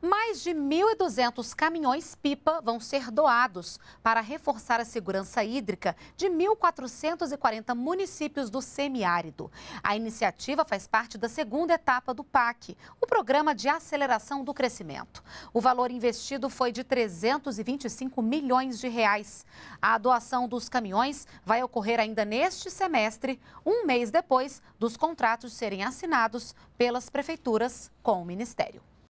Mais de 1.200 caminhões-pipa vão ser doados para reforçar a segurança hídrica de 1.440 municípios do semiárido. A iniciativa faz parte da segunda etapa do PAC, o Programa de Aceleração do Crescimento. O valor investido foi de 325 milhões de reais. A doação dos caminhões vai ocorrer ainda neste semestre, um mês depois dos contratos serem assinados pelas prefeituras com o Ministério.